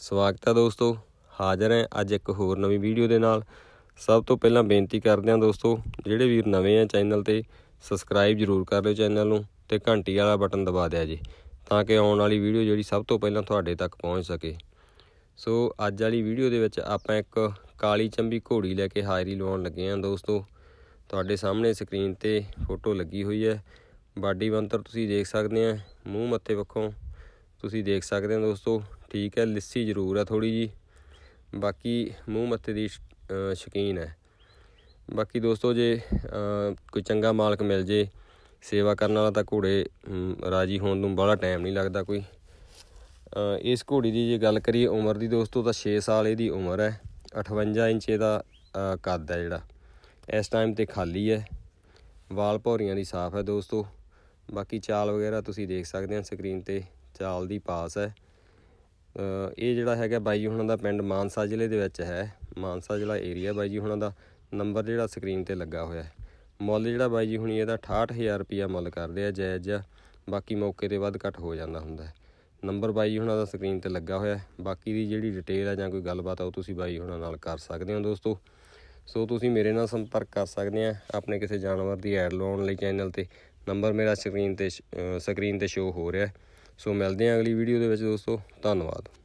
ਸਵਾਗਤ ਹੈ ਦੋਸਤੋ ਹਾਜ਼ਰ ਹਾਂ ਅੱਜ ਇੱਕ ਹੋਰ ਨਵੀਂ ਵੀਡੀਓ ਦੇ ਨਾਲ ਸਭ ਤੋਂ ਪਹਿਲਾਂ ਬੇਨਤੀ ਕਰਦੇ ਹਾਂ ਦੋਸਤੋ ਜਿਹੜੇ ਵੀਰ ਨਵੇਂ ਆ ਚੈਨਲ ਤੇ ਸਬਸਕ੍ਰਾਈਬ ਜ਼ਰੂਰ ਕਰ ਲਿਓ ਚੈਨਲ ਨੂੰ ਤੇ ਘੰਟੀ ਵਾਲਾ ਬਟਨ ਦਬਾ ਦਿਆ ਜੀ ਤਾਂ ਕਿ ਆਉਣ ਵਾਲੀ ਵੀਡੀਓ ਜਿਹੜੀ ਸਭ ਤੋਂ ਪਹਿਲਾਂ ਤੁਹਾਡੇ ਤੱਕ ਪਹੁੰਚ ਸਕੇ ਸੋ ਅੱਜ ਵਾਲੀ ਵੀਡੀਓ ਦੇ ਵਿੱਚ ਆਪਾਂ ਇੱਕ ਕਾਲੀ ਚੰਬੀ ਘੋੜੀ ਲੈ ਕੇ ਹਾਜ਼ਰੀ ਲਵਾਉਣ ਲੱਗੇ ਹਾਂ ਦੋਸਤੋ ਤੁਹਾਡੇ ਸਾਹਮਣੇ ਸਕਰੀਨ ਤੇ ਫੋਟੋ ਲੱਗੀ ਹੋਈ ਹੈ ਬਾਡੀ ਬੰਤਰ ਤੁਸੀਂ ਦੇਖ ਸਕਦੇ ਆ ਮੂੰਹ ਮੱਥੇ ਪੱਖੋਂ ਤੁਸੀਂ ਦੇਖ ਸਕਦੇ ਆ ਦੋਸਤੋ ਠੀਕ ਹੈ ਲਿੱਸੀ ਜ਼ਰੂਰ ਆ ਥੋੜੀ ਜੀ ਬਾਕੀ ਮੂੰਹ ਮੱਥੇ ਦੀ ਸ਼ਕੀਨ ਹੈ ਬਾਕੀ ਦੋਸਤੋ ਜੇ ਕੋਈ ਚੰਗਾ ਮਾਲਕ ਮਿਲ ਜੇ ਸੇਵਾ ਕਰਨ ਵਾਲਾ ਤਾਂ ਘੋੜੇ ਰਾਜੀ ਹੋਣ ਨੂੰ ਬੜਾ ਟਾਈਮ ਨਹੀਂ ਲੱਗਦਾ ਕੋਈ ਇਸ ਘੋੜੀ ਦੀ ਜੇ ਗੱਲ ਕਰੀਏ ਉਮਰ ਦੀ ਦੋਸਤੋ ਤਾਂ 6 ਸਾਲ ਇਹਦੀ ਉਮਰ ਹੈ 58 ਇੰਚ ਇਹਦਾ ਕੱਦ ਹੈ ਜਿਹੜਾ ਇਸ ਟਾਈਮ ਤੇ ਖਾਲੀ ਹੈ ਵਾਲ ਭੌਰੀਆਂ ਦੀ ਸਾਫ਼ ਹੈ ਦੋਸਤੋ ਬਾਕੀ ਚਾਲ ਵਗੈਰਾ ਤੁਸੀਂ ਦੇਖ ਸਕਦੇ ਹੋ ਸਕਰੀਨ ਤੇ ਚਾਲ ਦੀ ਪਾਸ ਹੈ ਇਹ ਜਿਹੜਾ ਹੈਗਾ ਬਾਈ ਜੀ ਹੁਣਾਂ ਦਾ ਪਿੰਡ ਮਾਨਸਾ ਜ਼ਿਲ੍ਹੇ ਦੇ ਵਿੱਚ ਹੈ ਮਾਨਸਾ ਜ਼ਿਲ੍ਹਾ ਏਰੀਆ ਬਾਈ ਜੀ ਹੁਣਾਂ ਦਾ ਨੰਬਰ ਜਿਹੜਾ ਸਕਰੀਨ ਤੇ ਲੱਗਾ ਹੋਇਆ ਹੈ ਮੁੱਲ ਜਿਹੜਾ ਬਾਈ ਜੀ ਹੁਣੀ ਇਹਦਾ 68000 ਰੁਪਿਆ ਮੁੱਲ ਕਰਦੇ ਆ ਜਾਇਜ਼ ਆ ਬਾਕੀ ਮੌਕੇ ਤੇ ਵੱਧ ਘੱਟ ਹੋ ਜਾਂਦਾ ਹੁੰਦਾ ਹੈ ਨੰਬਰ ਬਾਈ ਜੀ ਹੁਣਾਂ ਦਾ ਸਕਰੀਨ ਤੇ ਲੱਗਾ ਹੋਇਆ ਬਾਕੀ ਦੀ ਜਿਹੜੀ ਡਿਟੇਲ ਆ ਜਾਂ ਕੋਈ ਗੱਲਬਾਤ ਆ ਉਹ ਤੁਸੀਂ ਬਾਈ ਹੁਣਾਂ ਨਾਲ ਕਰ ਸਕਦੇ ਹੋ ਦੋਸਤੋ ਸੋ ਤੁਸੀਂ ਮੇਰੇ ਨਾਲ ਸੰਪਰਕ ਕਰ ਸਕਦੇ ਆ ਆਪਣੇ ਕਿਸੇ ਜਾਨਵਰ ਦੀ ਐਡ ਲਾਉਣ ਲਈ ਚੈਨਲ ਤੇ ਨੰਬਰ ਮੇਰਾ ਸਕਰੀਨ ਤੇ ਸਕਰੀਨ ਤੇ ਸ਼ੋ ਹੋ ਰਿਹਾ ਸੋ ਮਿਲਦੇ ਆਂ ਅਗਲੀ ਵੀਡੀਓ ਦੇ ਵਿੱਚ ਦੋਸਤੋ ਧੰਨਵਾਦ